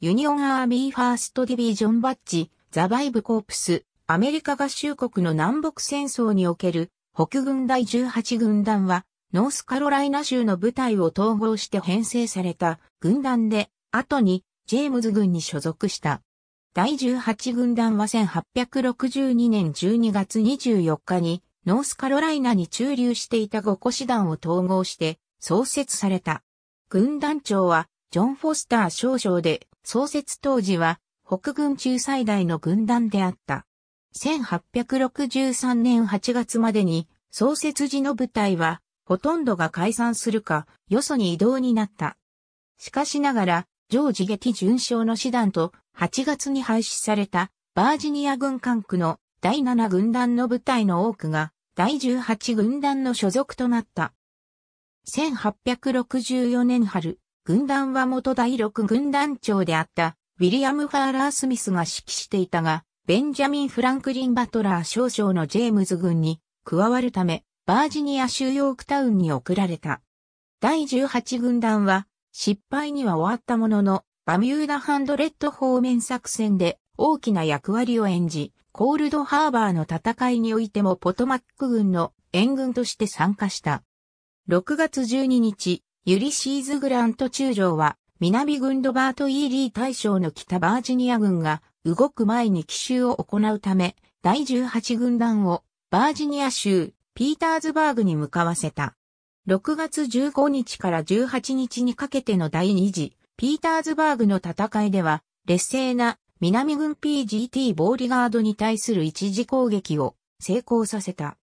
ユニオンアービーファーストディビジョンバッジ、ザ・バイブ・コープス、アメリカ合衆国の南北戦争における北軍第18軍団は、ノースカロライナ州の部隊を統合して編成された軍団で、後にジェームズ軍に所属した。第18軍団は1862年12月24日にノースカロライナに駐留していた五個師団を統合して創設された。軍団長はジョン・フォスター少将で創設当時は北軍中最大の軍団であった。1863年8月までに創設時の部隊はほとんどが解散するかよそに移動になった。しかしながら、常時撃巡将の師団と8月に廃止されたバージニア軍管区の第7軍団の部隊の多くが第18軍団の所属となった。1864年春、軍団は元第6軍団長であったウィリアム・ファーラー・スミスが指揮していたが、ベンジャミン・フランクリン・バトラー少将のジェームズ軍に加わるため、バージニア州ヨークタウンに送られた。第18軍団は失敗には終わったものの、バミューダハンドレッド方面作戦で大きな役割を演じ、コールドハーバーの戦いにおいてもポトマック軍の援軍として参加した。6月12日、ユリシーズ・グラント中将は、南軍ロバート・イーリー大将の北バージニア軍が動く前に奇襲を行うため、第18軍団をバージニア州ピーターズバーグに向かわせた。6月15日から18日にかけての第2次ピーターズバーグの戦いでは、劣勢な南軍 PGT ボーリガードに対する一時攻撃を成功させた。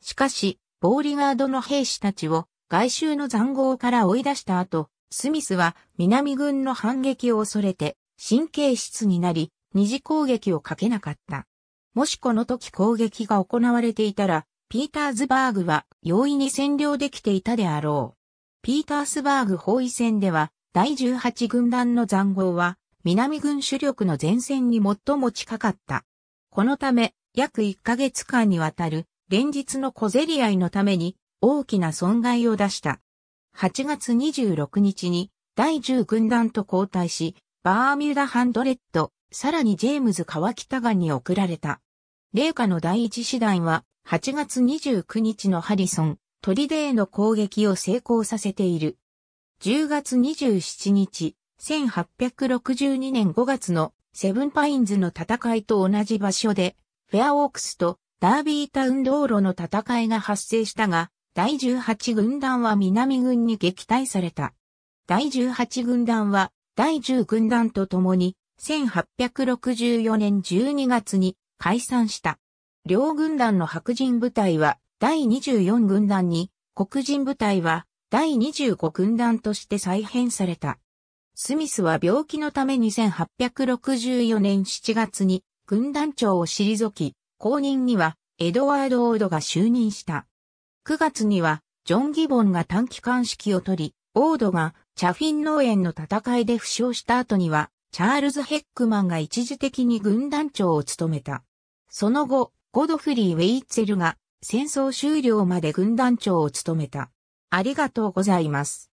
しかし、ボーリガードの兵士たちを外周の残壕から追い出した後、スミスは南軍の反撃を恐れて神経質になり、二次攻撃をかけなかった。もしこの時攻撃が行われていたら、ピーターズバーグは容易に占領できていたであろう。ピータースバーグ包囲戦では、第18軍団の残壕は、南軍主力の前線に最も近かった。このため、約1ヶ月間にわたる、連日の小競り合いのために、大きな損害を出した。8月26日に第10軍団と交代し、バーミューダハンドレッド、さらにジェームズ川北岸に送られた。霊下の第一師団は8月29日のハリソン、トリデーの攻撃を成功させている。10月27日、1862年5月のセブンパインズの戦いと同じ場所で、フェアオークスとダービータウン道路の戦いが発生したが、第18軍団は南軍に撃退された。第18軍団は第10軍団と共に1864年12月に解散した。両軍団の白人部隊は第24軍団に、黒人部隊は第25軍団として再編された。スミスは病気のために1864年7月に軍団長を退き、後任にはエドワード・オードが就任した。9月には、ジョン・ギボンが短期間指揮を取り、オードがチャフィン農園の戦いで負傷した後には、チャールズ・ヘックマンが一時的に軍団長を務めた。その後、ゴドフリー・ウェイツェルが戦争終了まで軍団長を務めた。ありがとうございます。